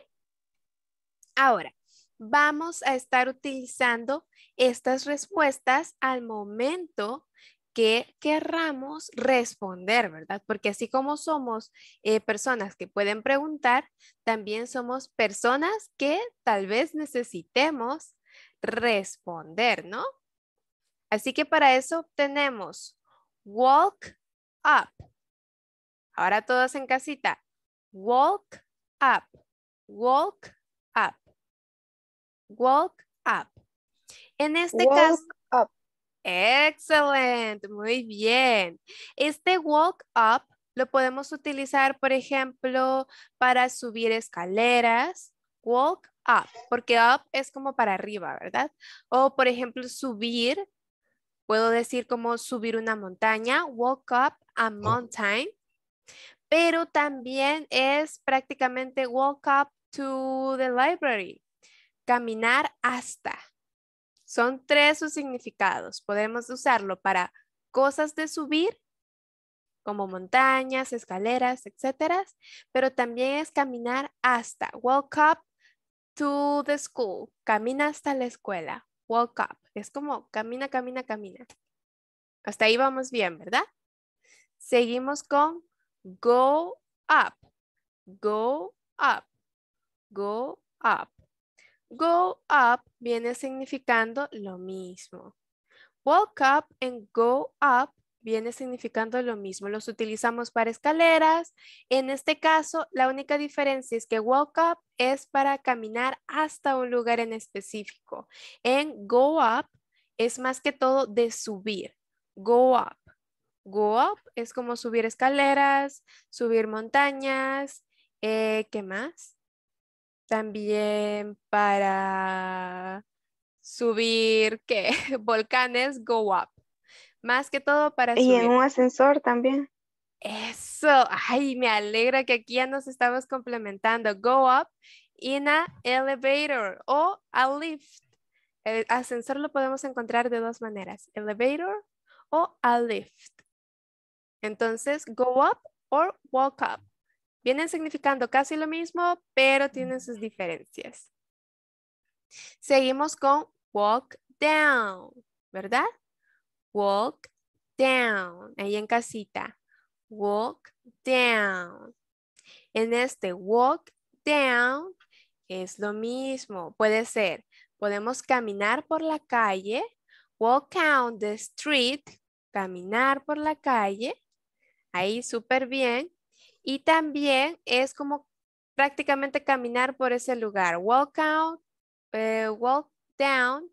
Ahora, vamos a estar utilizando estas respuestas al momento que querramos responder, ¿verdad? Porque así como somos eh, personas que pueden preguntar, también somos personas que tal vez necesitemos responder, ¿no? Así que para eso tenemos walk up. Ahora todos en casita. Walk up, walk up, walk up. En este caso... Up. Excelente, muy bien. Este walk up lo podemos utilizar, por ejemplo, para subir escaleras. Walk up, up, porque up es como para arriba, ¿verdad? O por ejemplo, subir, puedo decir como subir una montaña, walk up a oh. mountain, pero también es prácticamente walk up to the library, caminar hasta. Son tres sus significados. Podemos usarlo para cosas de subir, como montañas, escaleras, etcétera, pero también es caminar hasta, walk up to the school, camina hasta la escuela, walk up, es como camina, camina, camina. Hasta ahí vamos bien, ¿verdad? Seguimos con go up, go up, go up. Go up viene significando lo mismo. Walk up and go up viene significando lo mismo. Los utilizamos para escaleras. En este caso, la única diferencia es que walk up es para caminar hasta un lugar en específico. En go up es más que todo de subir. Go up. Go up es como subir escaleras, subir montañas. Eh, ¿Qué más? También para subir, ¿qué? Volcanes, go up más que todo para... Y en un ascensor también. Eso, ay, me alegra que aquí ya nos estamos complementando. Go up in a elevator o a lift. El ascensor lo podemos encontrar de dos maneras, elevator o a lift. Entonces, go up or walk up. Vienen significando casi lo mismo, pero tienen sus diferencias. Seguimos con walk down, ¿verdad? Walk down. Ahí en casita. Walk down. En este walk down es lo mismo. Puede ser, podemos caminar por la calle. Walk down the street. Caminar por la calle. Ahí súper bien. Y también es como prácticamente caminar por ese lugar. Walk out, eh, walk down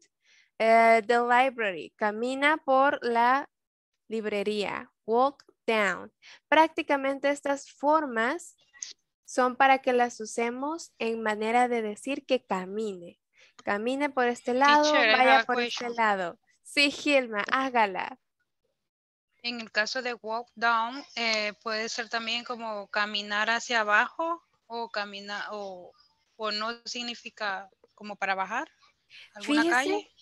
eh, the library. Camina por la librería. Walk down. Prácticamente estas formas son para que las usemos en manera de decir que camine. Camine por este lado, vaya por este lado. Sí, Gilma, hágala. En el caso de walk down, eh, puede ser también como caminar hacia abajo o caminar o, no significa como para bajar alguna Fíjese, calle.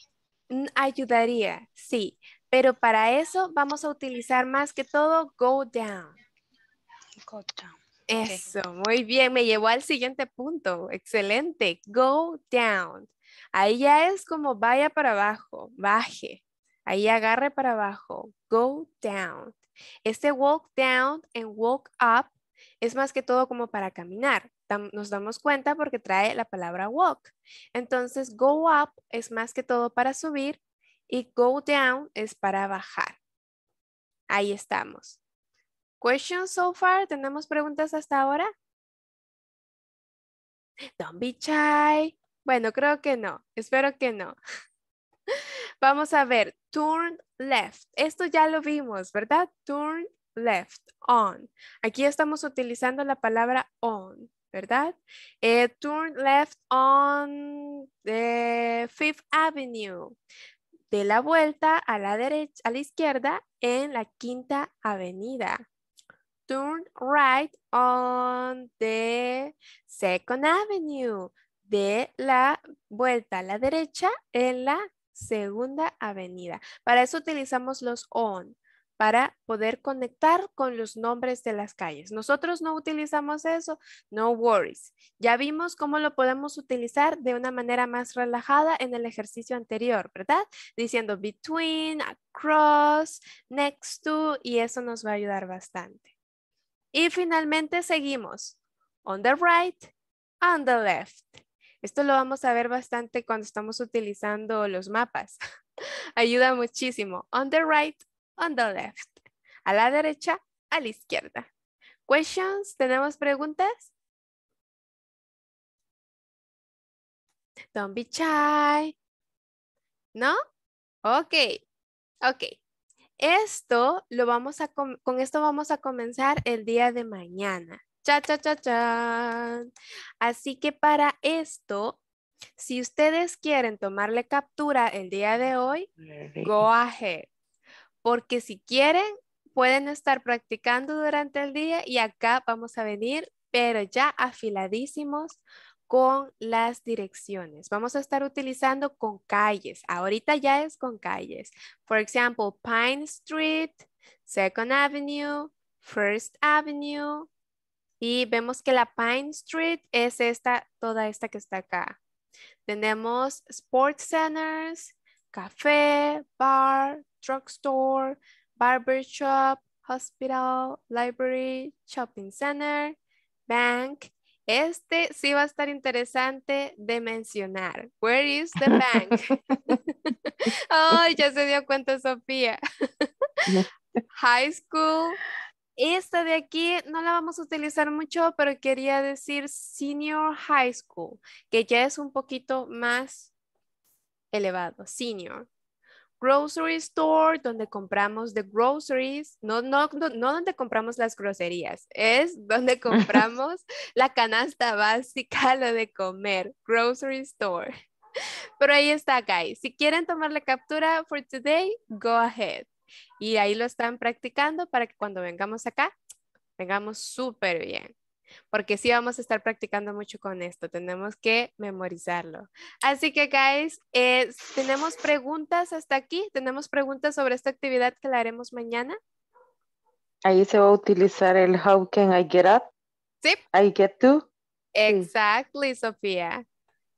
Ayudaría, sí. Pero para eso vamos a utilizar más que todo go down. Eso, muy bien. Me llevó al siguiente punto. Excelente. Go down. Ahí ya es como vaya para abajo, baje. Ahí agarre para abajo. Go down. Este walk down and walk up es más que todo como para caminar nos damos cuenta porque trae la palabra walk. Entonces, go up es más que todo para subir y go down es para bajar. Ahí estamos. Questions so far? ¿Tenemos preguntas hasta ahora? Don't be shy. Bueno, creo que no. Espero que no. Vamos a ver. Turn left. Esto ya lo vimos, ¿verdad? Turn left, on. Aquí estamos utilizando la palabra on. ¿verdad? Eh, turn left on the Fifth Avenue. De la vuelta a la derecha, a la izquierda en la Quinta Avenida. Turn right on the Second Avenue. De la vuelta a la derecha en la Segunda Avenida. Para eso utilizamos los on para poder conectar con los nombres de las calles. Nosotros no utilizamos eso, no worries. Ya vimos cómo lo podemos utilizar de una manera más relajada en el ejercicio anterior, ¿verdad? Diciendo between, across, next to, y eso nos va a ayudar bastante. Y finalmente seguimos on the right, on the left. Esto lo vamos a ver bastante cuando estamos utilizando los mapas. Ayuda muchísimo. On the right, on left. A la derecha, a la izquierda. Questions, ¿tenemos preguntas? Don't be shy. ¿No? Ok, ok. Esto lo vamos a, con esto vamos a comenzar el día de mañana. Cha, cha, cha, cha. Así que para esto, si ustedes quieren tomarle captura el día de hoy, go ahead porque si quieren, pueden estar practicando durante el día y acá vamos a venir, pero ya afiladísimos con las direcciones. Vamos a estar utilizando con calles. Ahorita ya es con calles. Por ejemplo, Pine Street, Second Avenue, First Avenue. Y vemos que la Pine Street es esta, toda esta que está acá. Tenemos Sports Centers, café, bar, drugstore, barbershop, hospital, library, shopping center, bank. Este sí va a estar interesante de mencionar. Where is the bank? Ay, ya se dio cuenta Sofía. High school. Esta de aquí no la vamos a utilizar mucho, pero quería decir senior high school, que ya es un poquito más elevado, senior. Grocery store, donde compramos de groceries, no, no, no, no donde compramos las groserías, es donde compramos la canasta básica, lo de comer, grocery store. Pero ahí está, guys. Si quieren tomar la captura for today, go ahead. Y ahí lo están practicando para que cuando vengamos acá, vengamos súper bien porque sí vamos a estar practicando mucho con esto, tenemos que memorizarlo. Así que, guys, eh, tenemos preguntas hasta aquí, tenemos preguntas sobre esta actividad que la haremos mañana. Ahí se va a utilizar el how can I get up? Sí. I get to. Exactly, Sofía.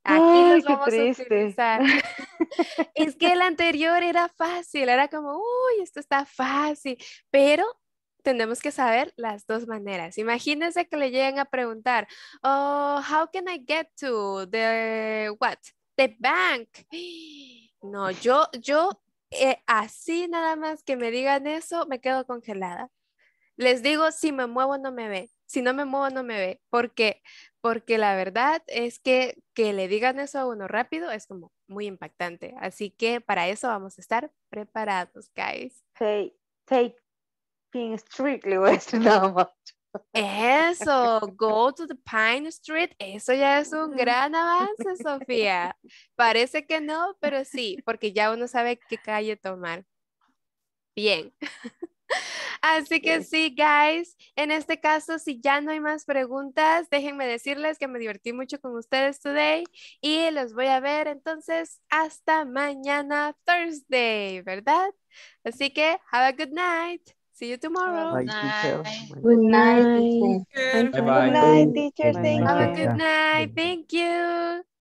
Aquí vamos a utilizar. es que el anterior era fácil, era como, uy, esto está fácil, pero tenemos que saber las dos maneras. Imagínense que le lleguen a preguntar, oh, how can I get to the what? The bank. No, yo, yo eh, así nada más que me digan eso, me quedo congelada. Les digo, si me muevo no me ve, si no me muevo no me ve, porque porque la verdad es que que le digan eso a uno rápido es como muy impactante. Así que para eso vamos a estar preparados, guys. Take, take Street, le Eso, go to the Pine Street, eso ya es un gran avance, Sofía. Parece que no, pero sí, porque ya uno sabe qué calle tomar. Bien. Así que sí, guys, en este caso, si ya no hay más preguntas, déjenme decirles que me divertí mucho con ustedes today y los voy a ver entonces hasta mañana, Thursday, ¿verdad? Así que, have a good night. See you tomorrow. Good night. Good night, teacher. Good night, teacher. Thank you. Have a good night. Thank you.